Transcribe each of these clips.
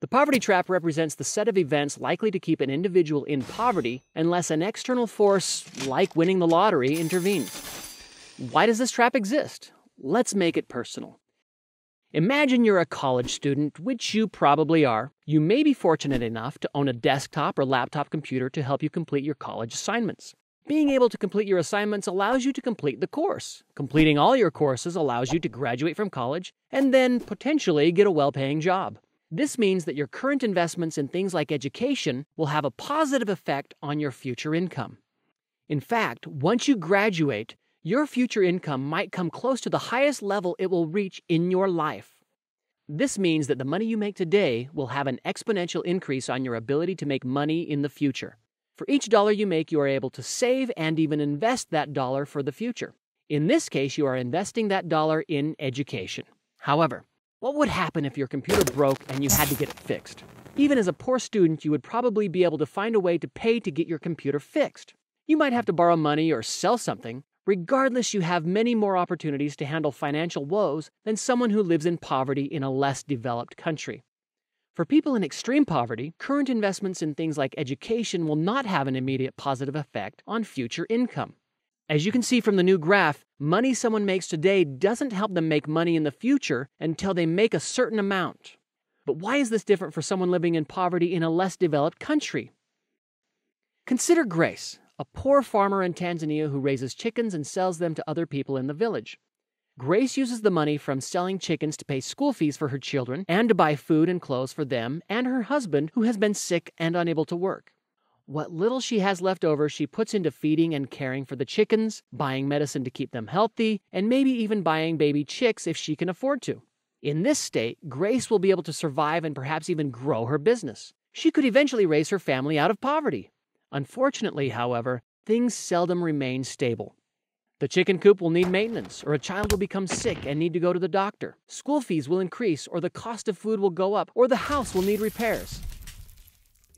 The poverty trap represents the set of events likely to keep an individual in poverty unless an external force, like winning the lottery, intervenes. Why does this trap exist? Let's make it personal. Imagine you're a college student, which you probably are. You may be fortunate enough to own a desktop or laptop computer to help you complete your college assignments. Being able to complete your assignments allows you to complete the course. Completing all your courses allows you to graduate from college and then potentially get a well paying job. This means that your current investments in things like education will have a positive effect on your future income. In fact, once you graduate, your future income might come close to the highest level it will reach in your life. This means that the money you make today will have an exponential increase on your ability to make money in the future. For each dollar you make, you are able to save and even invest that dollar for the future. In this case, you are investing that dollar in education. However, what would happen if your computer broke and you had to get it fixed? Even as a poor student, you would probably be able to find a way to pay to get your computer fixed. You might have to borrow money or sell something. Regardless, you have many more opportunities to handle financial woes than someone who lives in poverty in a less developed country. For people in extreme poverty, current investments in things like education will not have an immediate positive effect on future income. As you can see from the new graph, Money someone makes today doesn't help them make money in the future until they make a certain amount. But why is this different for someone living in poverty in a less developed country? Consider Grace, a poor farmer in Tanzania who raises chickens and sells them to other people in the village. Grace uses the money from selling chickens to pay school fees for her children and to buy food and clothes for them and her husband, who has been sick and unable to work. What little she has left over, she puts into feeding and caring for the chickens, buying medicine to keep them healthy, and maybe even buying baby chicks if she can afford to. In this state, Grace will be able to survive and perhaps even grow her business. She could eventually raise her family out of poverty. Unfortunately, however, things seldom remain stable. The chicken coop will need maintenance, or a child will become sick and need to go to the doctor. School fees will increase, or the cost of food will go up, or the house will need repairs.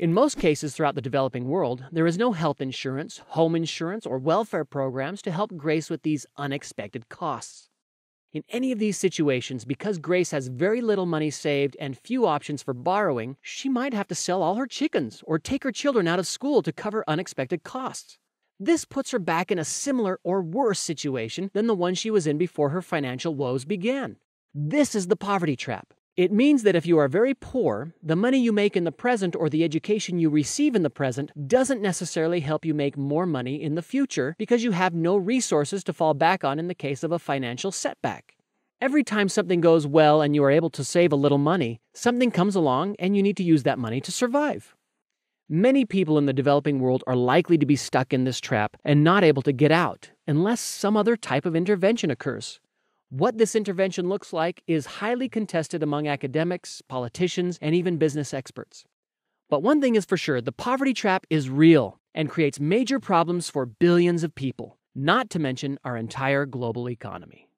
In most cases throughout the developing world, there is no health insurance, home insurance, or welfare programs to help Grace with these unexpected costs. In any of these situations, because Grace has very little money saved and few options for borrowing, she might have to sell all her chickens or take her children out of school to cover unexpected costs. This puts her back in a similar or worse situation than the one she was in before her financial woes began. This is the poverty trap. It means that if you are very poor, the money you make in the present or the education you receive in the present doesn't necessarily help you make more money in the future because you have no resources to fall back on in the case of a financial setback. Every time something goes well and you are able to save a little money, something comes along and you need to use that money to survive. Many people in the developing world are likely to be stuck in this trap and not able to get out unless some other type of intervention occurs. What this intervention looks like is highly contested among academics, politicians, and even business experts. But one thing is for sure the poverty trap is real and creates major problems for billions of people, not to mention our entire global economy.